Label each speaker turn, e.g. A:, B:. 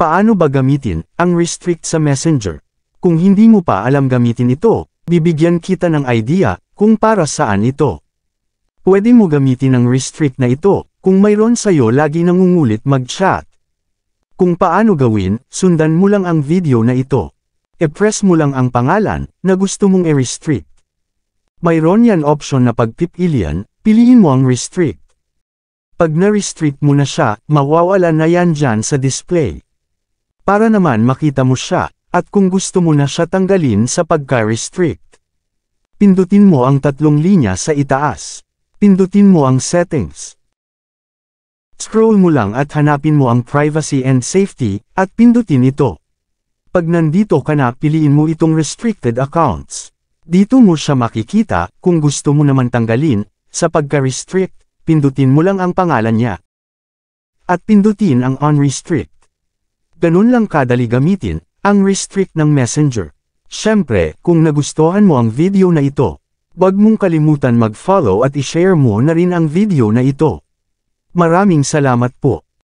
A: Paano ba gamitin ang restrict sa Messenger? Kung hindi mo pa alam gamitin ito, bibigyan kita ng idea kung para saan ito. Pwede mo gamitin ang restrict na ito kung mayroon sa'yo lagi nangungulit mag-chat. Kung paano gawin, sundan mo lang ang video na ito. E-press mo lang ang pangalan na gusto mong i-restrict. Mayroon yan option na pagpipilian, piliin mo ang restrict. Pag na-restrict mo na siya, mawawala na yan dyan sa display para naman makita mo siya, at kung gusto mo na siya tanggalin sa pagka-restrict. Pindutin mo ang tatlong linya sa itaas. Pindutin mo ang settings. Scroll mo lang at hanapin mo ang privacy and safety, at pindutin ito. Pag nandito ka na, piliin mo itong restricted accounts. Dito mo siya makikita, kung gusto mo naman tanggalin, sa pagka-restrict, pindutin mo lang ang pangalan niya. At pindutin ang unrestrict ganun lang kadali gamitin, ang restrict ng messenger. Siyempre, kung nagustuhan mo ang video na ito, wag mong kalimutan mag-follow at i-share mo na rin ang video na ito. Maraming salamat po.